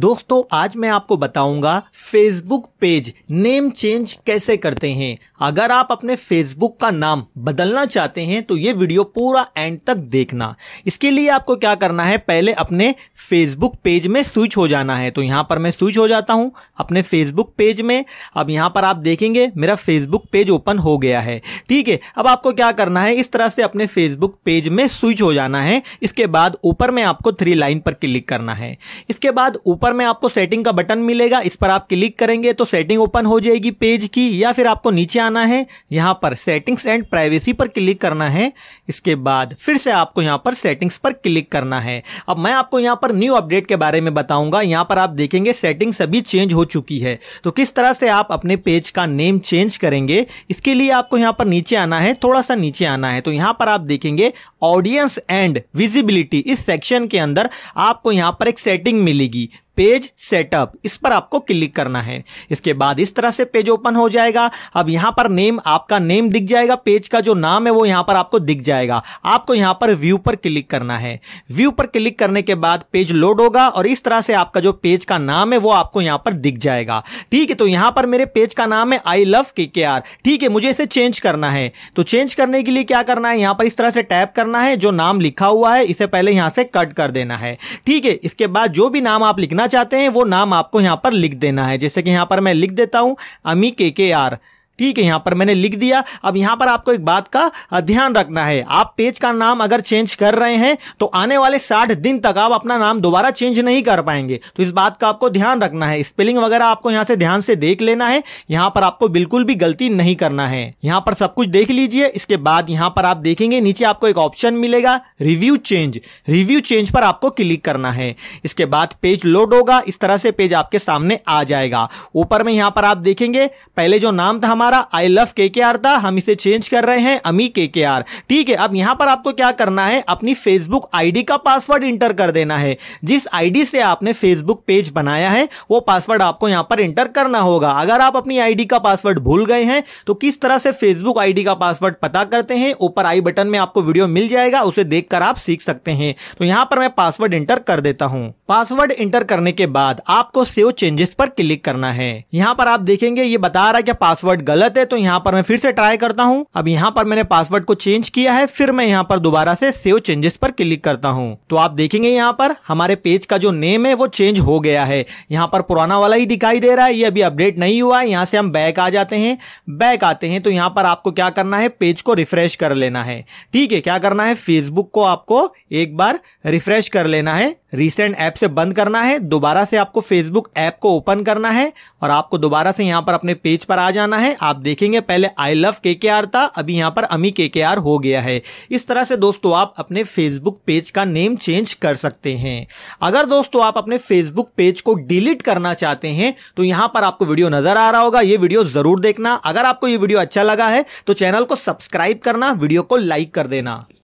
दोस्तों आज मैं आपको बताऊंगा फेसबुक पेज नेम चेंज कैसे करते हैं अगर आप अपने फेसबुक का नाम बदलना चाहते हैं तो ये वीडियो पूरा एंड तक देखना इसके लिए आपको क्या करना है पहले अपने फेसबुक पेज में स्विच हो जाना है तो यहाँ पर मैं स्विच हो जाता हूँ अपने फेसबुक पेज में अब यहाँ पर आप देखेंगे मेरा फेसबुक पेज ओपन हो गया है ठीक है अब आपको क्या करना है इस तरह से अपने फेसबुक पेज में स्विच हो जाना है इसके बाद ऊपर में आपको थ्री लाइन पर क्लिक करना है इसके बाद ऊपर ऊपर में आपको सेटिंग का बटन मिलेगा इस पर आप क्लिक करेंगे तो सेटिंग ओपन हो जाएगी पेज की या फिर आपको नीचे आना है यहाँ पर सेटिंग्स एंड प्राइवेसी पर क्लिक करना है इसके बाद फिर से आपको यहाँ पर सेटिंग्स पर क्लिक करना है अब मैं आपको यहाँ पर न्यू अपडेट के बारे में बताऊंगा यहाँ पर आप देखेंगे सेटिंग सभी चेंज हो चुकी है तो किस तरह से आप अपने पेज का नेम चेंज करेंगे इसके लिए आपको यहाँ पर नीचे आना है थोड़ा सा नीचे आना है तो यहाँ पर आप देखेंगे ऑडियंस एंड विजिबिलिटी इस सेक्शन के अंदर आपको यहाँ पर एक सेटिंग मिलेगी पेज सेटअप इस पर आपको क्लिक करना है इसके बाद इस तरह से पेज ओपन हो जाएगा अब यहां पर नेम आपका नेम दिख जाएगा पेज का जो नाम है वो यहां पर आपको दिख जाएगा आपको यहां पर व्यू पर क्लिक करना है व्यू पर क्लिक करने के बाद पेज लोड होगा और इस तरह से आपका जो पेज का नाम है वो आपको यहां पर दिख जाएगा ठीक है तो यहां पर मेरे पेज का नाम है आई लव के के आर ठीक है मुझे इसे चेंज करना है तो चेंज करने के लिए क्या करना है यहां पर इस तरह से टैप करना है जो नाम लिखा हुआ है इसे पहले यहाँ से कट कर देना है ठीक है इसके बाद जो भी नाम आप लिखना चाहते हैं वो नाम आपको यहाँ पर लिख देना है जैसे कि यहाँ पर मैं लिख देता हूँ अमी के के आर ठीक है यहाँ पर मैंने लिख दिया अब यहाँ पर आपको एक बात का ध्यान रखना है आप पेज का नाम अगर चेंज कर रहे हैं तो आने वाले साठ दिन तक आप अपना नाम दोबारा चेंज नहीं कर पाएंगे तो इस बात का आपको ध्यान रखना है स्पेलिंग वगैरह आपको यहाँ से ध्यान से देख लेना है यहाँ पर आपको बिल्कुल भी गलती नहीं करना है यहाँ पर सब कुछ देख लीजिए इसके बाद यहाँ पर आप देखेंगे नीचे आपको एक ऑप्शन मिलेगा रिव्यू चेंज रिव्यू चेंज पर आपको क्लिक करना है इसके बाद पेज लोड होगा इस तरह से पेज आपके सामने आ जाएगा ऊपर में यहाँ पर आप देखेंगे पहले जो नाम था हमारा हमारा आई लव के के आर था हम इसे चेंज कर रहे हैं अमी के के आर ठीक है अब यहां पर आपको क्या करना है अपनी फेसबुक आईडी का पासवर्ड इंटर कर देना है जिस आईडी से आपने फेसबुक पेज बनाया है वो पासवर्ड आपको यहां पर इंटर करना होगा अगर आप अपनी आईडी का पासवर्ड भूल गए हैं तो किस तरह से फेसबुक आईडी का पासवर्ड पता करते हैं ऊपर आई बटन में आपको वीडियो मिल जाएगा उसे देखकर आप सीख सकते हैं तो यहां पर मैं पासवर्ड इंटर कर देता हूँ पासवर्ड इंटर करने के बाद आपको सेव चेंजेस पर क्लिक करना है यहाँ पर आप देखेंगे ये बता रहा है कि पासवर्ड गलत गलत है तो यहाँ पर मैं फिर से ट्राई करता हूँ अब यहाँ पर मैंने पासवर्ड को चेंज किया है फिर मैं यहाँ पर दोबारा से सेव चेंजेस पर क्लिक करता हूँ तो आप देखेंगे यहाँ पर हमारे पेज का जो नेम है वो चेंज हो गया है यहाँ पर पुराना वाला ही दिखाई दे रहा है ये अभी अपडेट नहीं हुआ है यहाँ से हम बैक आ जाते हैं बैक आते हैं तो यहाँ पर आपको क्या करना है पेज को रिफ्रेश कर लेना है ठीक है क्या करना है फेसबुक को आपको एक बार रिफ्रेश कर लेना है रिसेंट ऐप से बंद करना है दोबारा से आपको फेसबुक ऐप को ओपन करना है और आपको दोबारा से यहाँ पर अपने पेज पर आ जाना है आप देखेंगे पहले आई लव के के आर था अभी यहाँ पर अमी के के आर हो गया है इस तरह से दोस्तों आप अपने फेसबुक पेज का नेम चेंज कर सकते हैं अगर दोस्तों आप अपने फेसबुक पेज को डिलीट करना चाहते हैं तो यहाँ पर आपको वीडियो नजर आ रहा होगा ये वीडियो जरूर देखना अगर आपको ये वीडियो अच्छा लगा है तो चैनल को सब्सक्राइब करना वीडियो को लाइक कर देना